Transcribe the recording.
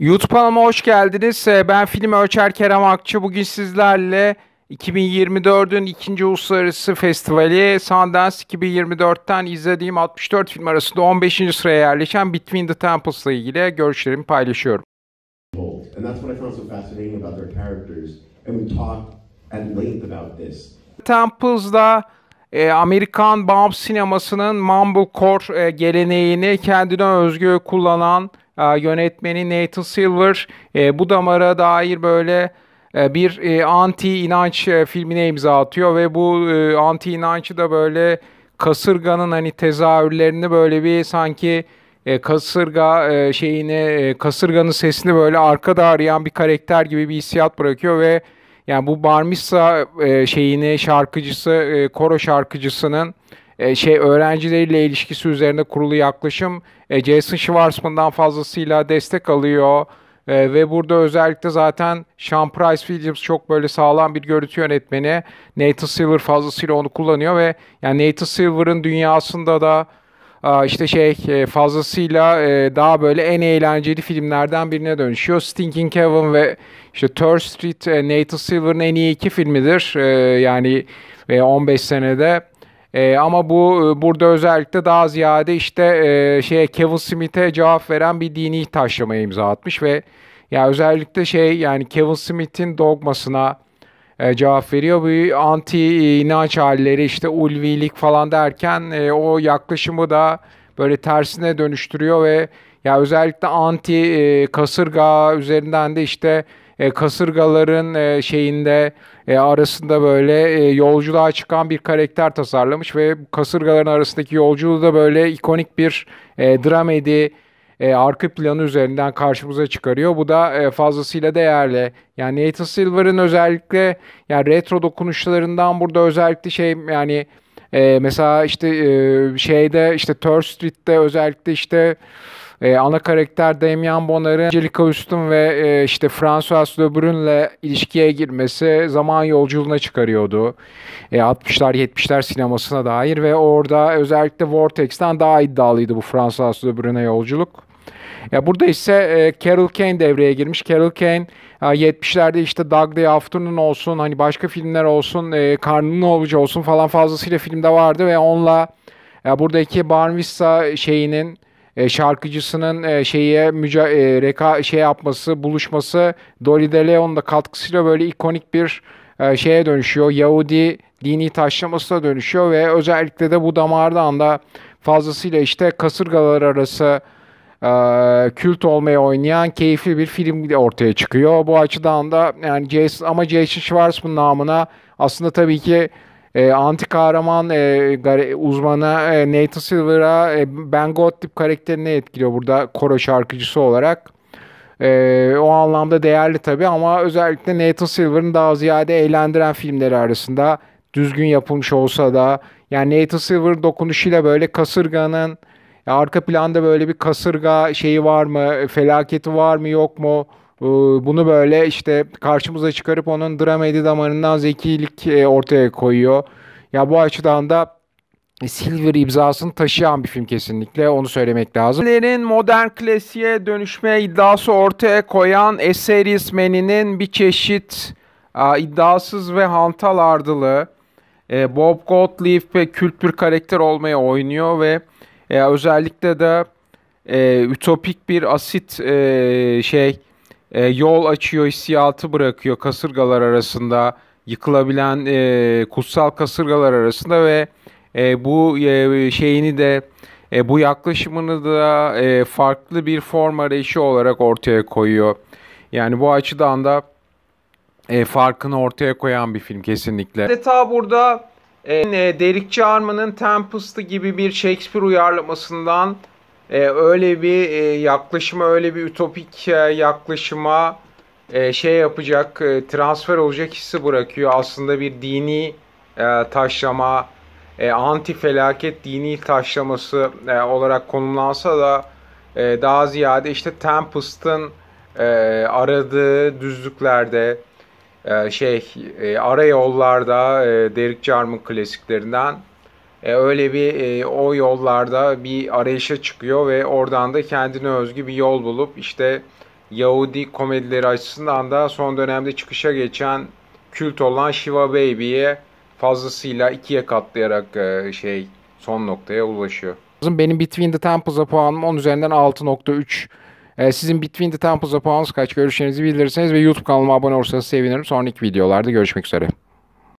YouTube kanalıma hoş geldiniz. Ee, ben film ölçer Kerem Akçı. Bugün sizlerle 2024'ün ikinci uluslararası festivali Sundance 2024'ten izlediğim 64 film arasında 15. sıraya yerleşen Between the Temples ile ilgili görüşlerimi paylaşıyorum. Temples'da e, Amerikan bağımsız sinemasının mumblecore e, geleneğini kendine özgü kullanan yönetmeni Nathan Silver e, bu damara dair böyle e, bir e, anti inanç filmine imza atıyor ve bu anti inancı da böyle kasırganın hani tezahürlerini böyle bir sanki kasırga şeyini kasırganın sesini böyle arkada arayan bir karakter gibi bir hissiyat bırakıyor ve yani bu Barmissa şeyini şarkıcısı koro şarkıcısının e, şey öğrencileriyle ilişkisi üzerine kurulu yaklaşım e, Jason Schwartzman'dan fazlasıyla destek alıyor. E, ve burada özellikle zaten Sean Price Williams çok böyle sağlam bir görüntü yönetmeni. Nathan Silver fazlasıyla onu kullanıyor ve yani Nathan Silver'ın dünyasında da işte şey e, fazlasıyla e, daha böyle en eğlenceli filmlerden birine dönüşüyor. Stinking Kevin ve işte Third Street Nathan Silver'ın en iyi iki filmidir. Yani 15 senede e, ama bu e, burada özellikle daha ziyade işte e, şeye Kevin Smith'e cevap veren bir dini taşlamaya imza atmış ve ya özellikle şey yani Kevin Smith'in dogmasına e, cevap veriyor. Bu anti inanç halleri işte ulvilik falan derken e, o yaklaşımı da böyle tersine dönüştürüyor ve ya özellikle anti e, kasırga üzerinden de işte e, kasırgaların e, şeyinde e, arasında böyle e, yolculuğa çıkan bir karakter tasarlamış ve kasırgaların arasındaki yolculuğu da böyle ikonik bir e, dramedi e, arka planı üzerinden karşımıza çıkarıyor. Bu da e, fazlasıyla değerli. Yani Nathan Silver'ın özellikle yani retro dokunuşlarından burada özellikle şey yani e, mesela işte e, şeyde işte Third Street'te özellikle işte e, ana karakter Damian Bonnard'ın Angelica Houston ve e, işte François Lebrun'le ilişkiye girmesi zaman yolculuğuna çıkarıyordu. E, 60'lar 70'ler sinemasına dair ve orada özellikle Vortex'ten daha iddialıydı bu François Lebrun'a yolculuk. Ya burada ise e, Carol Kane devreye girmiş. Carol Kane e, 70'lerde işte Doug Day Afternoon olsun, hani başka filmler olsun, e, Karnının Olacağı olsun falan fazlasıyla filmde vardı ve onunla ya buradaki Barnvista şeyinin e, şarkıcısının e, şeye müca e, reka şey yapması, buluşması Dolly De Leon'un da katkısıyla böyle ikonik bir e, şeye dönüşüyor. Yahudi dini taşlamasına dönüşüyor ve özellikle de bu damardan da fazlasıyla işte kasırgalar arası e, kült olmaya oynayan keyifli bir film ortaya çıkıyor. Bu açıdan da yani Jason ama Jason Schwartzman namına aslında tabii ki e, anti kahraman e, uzmana e, Nathan Silver'a e, Ben Gottlieb karakterini etkiliyor burada koro şarkıcısı olarak. E, o anlamda değerli tabii ama özellikle Nathan Silver'ın daha ziyade eğlendiren filmleri arasında düzgün yapılmış olsa da yani Nathan Silver dokunuşuyla böyle kasırganın arka planda böyle bir kasırga şeyi var mı, e, felaketi var mı yok mu? Ee, bunu böyle işte karşımıza çıkarıp onun dramedi damarından zekilik e, ortaya koyuyor. Ya bu açıdan da e, Silver imzasını taşıyan bir film kesinlikle onu söylemek lazım. Lerin modern klasiğe dönüşme iddiası ortaya koyan eseri ismeninin bir çeşit a, iddiasız ve hantal ardılı e, Bob Gottlieb ve kültür karakter olmaya oynuyor ve e, özellikle de e, ütopik bir asit e, şey e, yol açıyor hissiyatı bırakıyor kasırgalar arasında yıkılabilen e, kutsal kasırgalar arasında ve e, bu e, şeyini de e, bu yaklaşımını da e, farklı bir form arayışı olarak ortaya koyuyor. Yani bu açıdan da e, farkını ortaya koyan bir film kesinlikle. Deta burada e, e, Derikçi Arma'nın Tempest'ı gibi bir Shakespeare uyarlamasından e, öyle bir e, yaklaşıma, öyle bir ütopik e, yaklaşıma e, şey yapacak, e, transfer olacak hissi bırakıyor. Aslında bir dini e, taşlama, e, anti felaket dini taşlaması e, olarak konumlansa da e, daha ziyade işte Tempest'ın e, aradığı düzlüklerde ee, şey e, ara yollarda e, Derek Jarman klasiklerinden e, öyle bir o yollarda bir arayışa çıkıyor ve oradan da kendine özgü bir yol bulup işte Yahudi komedileri açısından da son dönemde çıkışa geçen kült olan Shiva Baby'ye fazlasıyla ikiye katlayarak şey son noktaya ulaşıyor. Benim Between the Temples puanım 10 üzerinden 6.3 ee, sizin Between the Temples of Pounds kaç görüşlerinizi bildirirseniz ve YouTube kanalıma abone olursanız sevinirim. Sonraki videolarda görüşmek üzere.